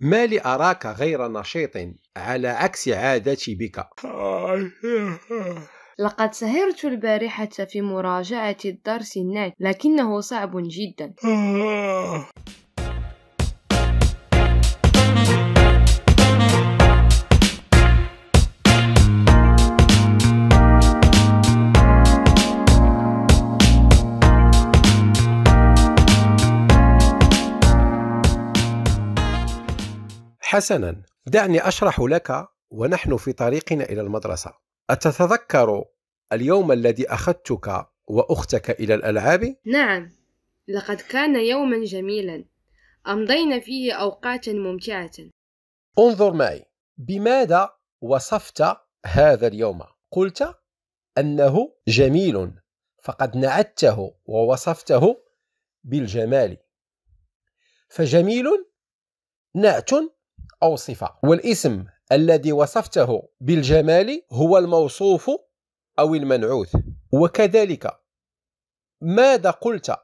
ما لأراك غير نشيط على عكس عادتي بك لقد سهرت البارحة في مراجعة الدرس النات لكنه صعب جدا آه. حسنا دعني أشرح لك ونحن في طريقنا إلى المدرسة أتتذكر اليوم الذي أخذتك وأختك إلى الألعاب؟ نعم لقد كان يوما جميلا أمضينا فيه أوقات ممتعة انظر معي بماذا وصفت هذا اليوم؟ قلت أنه جميل فقد نعته ووصفته بالجمال فجميل نعت أو صفة والاسم الذي وصفته بالجمال هو الموصوف أو المنعوت وكذلك ماذا قلت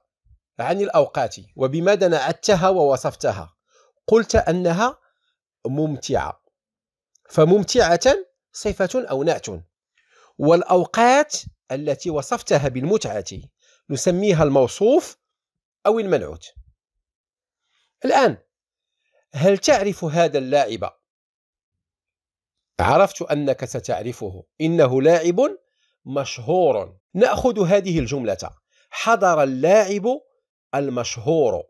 عن الأوقات وبماذا نعتها ووصفتها قلت أنها ممتعة فممتعة صفة أو نعت والأوقات التي وصفتها بالمتعة نسميها الموصوف أو المنعوت الآن هل تعرف هذا اللاعب عرفت انك ستعرفه انه لاعب مشهور ناخذ هذه الجمله حضر اللاعب المشهور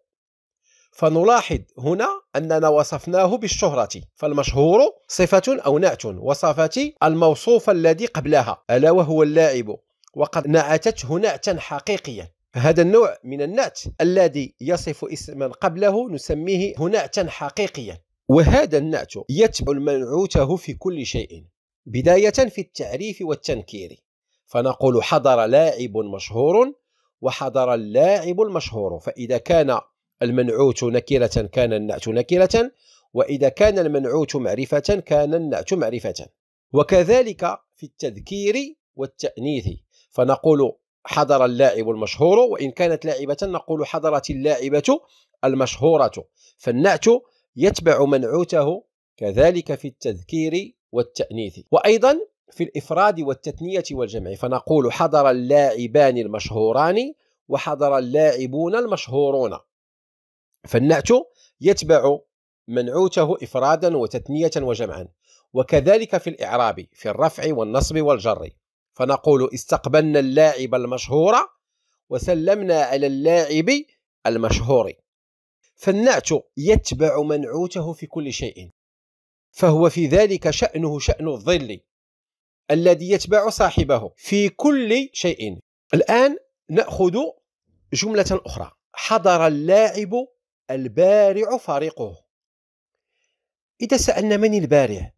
فنلاحظ هنا أننا وصفناه بالشهرة فالمشهور صفة أو نعت وصفت الموصوف الذي قبلها ألا وهو اللاعب وقد نعتته نعتا حقيقيا هذا النوع من النعت الذي يصف اسما قبله نسميه نعتا حقيقيا وهذا النعت يتبع منعوته في كل شيء بداية في التعريف والتنكير فنقول حضر لاعب مشهور وحضر اللاعب المشهور فإذا كان المنعوت نكرة كان النعت نكرة وإذا كان المنعوت معرفة كان النعت معرفة وكذلك في التذكير والتأنيث فنقول حضر اللاعب المشهور وإن كانت لاعبة نقول حضرت اللاعبة المشهورة فالنعت يتبع منعوته كذلك في التذكير والتأنيث وأيضا في الإفراد والتثنية والجمع فنقول حضر اللاعبان المشهوران وحضر اللاعبون المشهورون فالنعت يتبع منعوته إفرادا وتثنية وجمعا وكذلك في الإعراب في الرفع والنصب والجر فنقول استقبلنا اللاعب المشهور وسلمنا على اللاعب المشهور فالنعت يتبع منعوته في كل شيء فهو في ذلك شأنه شأن الظل الذي يتبع صاحبه في كل شيء الآن نأخذ جملة أخرى حضر اللاعب البارع فريقه إذا سألنا من البارع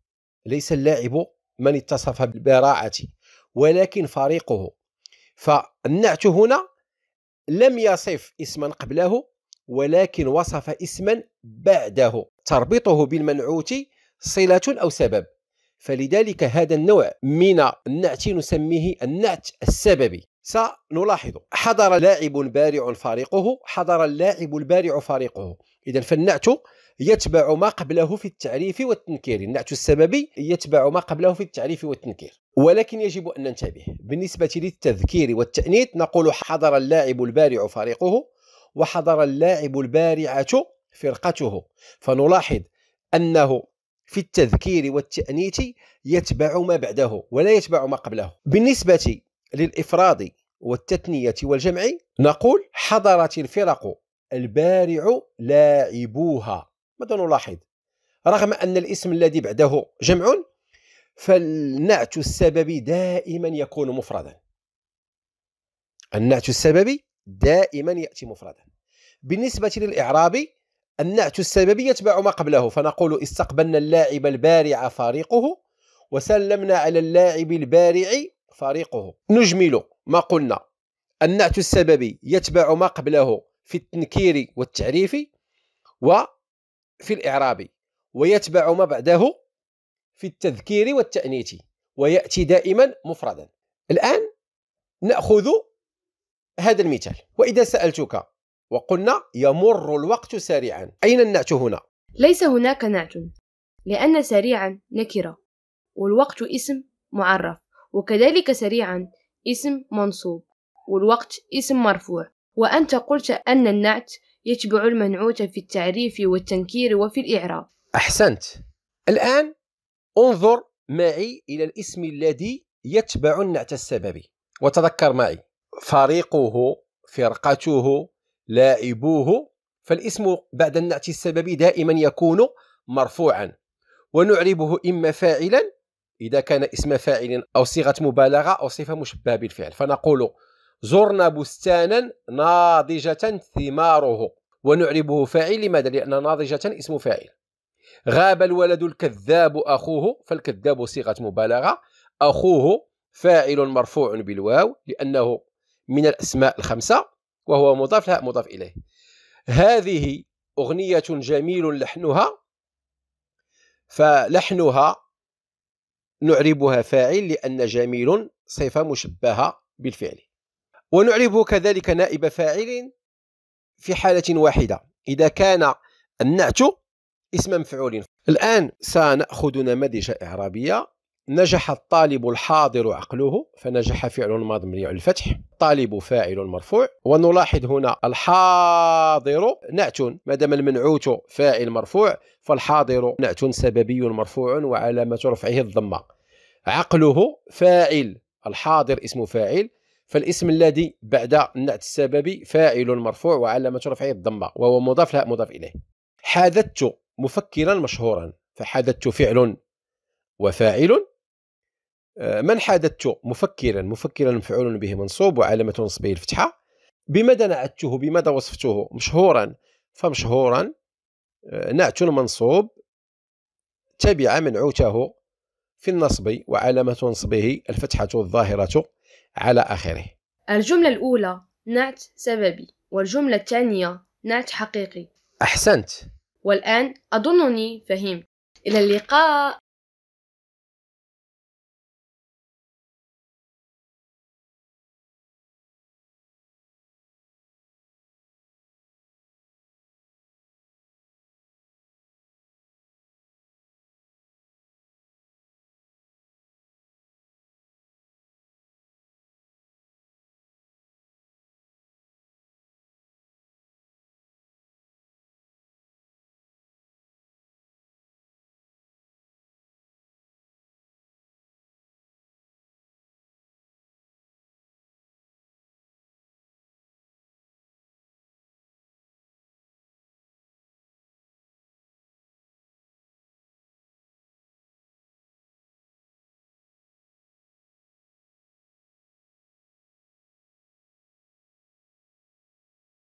ليس اللاعب من اتصف بالبراعة ولكن فريقه فالنعت هنا لم يصف اسما قبله ولكن وصف اسما بعده تربطه بالمنعوت صلة أو سبب فلذلك هذا النوع من النعت نسميه النعت السببي سنلاحظ حضر لاعب بارع فريقه حضر اللاعب البارع فريقه إذا فالنعت يتبع ما قبله في التعريف والتنكير النعت السببي يتبع ما قبله في التعريف والتنكير ولكن يجب أن ننتبه بالنسبة للتذكير والتأنيث نقول حضر اللاعب البارع فريقه وحضر اللاعب البارعة فرقته فنلاحظ أنه في التذكير والتأنيث يتبع ما بعده ولا يتبع ما قبله بالنسبة للإفراد والتثنية والجمع نقول حضرت الفرق البارع لاعبوها ماذا نلاحظ رغم أن الاسم الذي بعده جمع فالنعت السببي دائما يكون مفردا النعت السببي دائما يأتي مفردا بالنسبة للإعرابي النعت السببي يتبع ما قبله فنقول استقبلنا اللاعب البارع فريقه وسلمنا على اللاعب البارع فريقه نجمل ما قلنا النعت السببي يتبع ما قبله في التنكير والتعريف و في الإعراب ويتبع ما بعده في التذكير والتأنيث ويأتي دائما مفردا الآن نأخذ هذا المثال وإذا سألتك وقلنا يمر الوقت سريعا أين النعت هنا؟ ليس هناك نعت لأن سريعا نكرة والوقت اسم معرف وكذلك سريعا اسم منصوب والوقت اسم مرفوع وأنت قلت أن النعت يتبع المنعوت في التعريف والتنكير وفي الإعراب أحسنت الآن انظر معي إلى الاسم الذي يتبع النعت السببي وتذكر معي فريقه فرقته لاعبوه فالاسم بعد النعت السببي دائما يكون مرفوعا ونعربه إما فاعلا إذا كان اسم فاعل أو صيغة مبالغة أو صفة مشبهة بالفعل فنقول زرنا بستانا ناضجة ثماره ونعربه فاعل لماذا؟ لأن ناضجة اسم فاعل غاب الولد الكذاب أخوه فالكذاب صيغة مبالغة أخوه فاعل مرفوع بالواو لأنه من الأسماء الخمسة وهو مضاف لها مضاف إليه هذه أغنية جميل لحنها فلحنها نعربها فاعل لأن جميل صفة مشبهة بالفعل ونعرب كذلك نائب فاعل في حالة واحدة إذا كان النعت اسم مفعول الآن سنأخذ نماذج إعرابية نجح الطالب الحاضر عقله فنجح فعل ماض مبني على الفتح الطالب فاعل مرفوع ونلاحظ هنا الحاضر نعت ما دام المنعوت فاعل مرفوع فالحاضر نعت سببي مرفوع وعلامة رفعه الضمة عقله فاعل الحاضر اسم فاعل فالاسم الذي بعد النعت السببي فاعل مرفوع وعلامة رفعه الضمة وهو مضاف لا مضاف إليه حادثت مفكرا مشهورا فحدثت فعل وفاعل آه، من حادثت مفكرا مفكرا مفعول به منصوب وعلامة نصبه الفتحة بماذا نعته بماذا وصفته مشهورا فمشهورا آه، نعت منصوب تبع عوته في النصب وعلامة نصبه الفتحة الظاهرة على آخره الجملة الأولى نعت سببي والجملة الثانية نعت حقيقي أحسنت والآن أظنني فهمت إلى اللقاء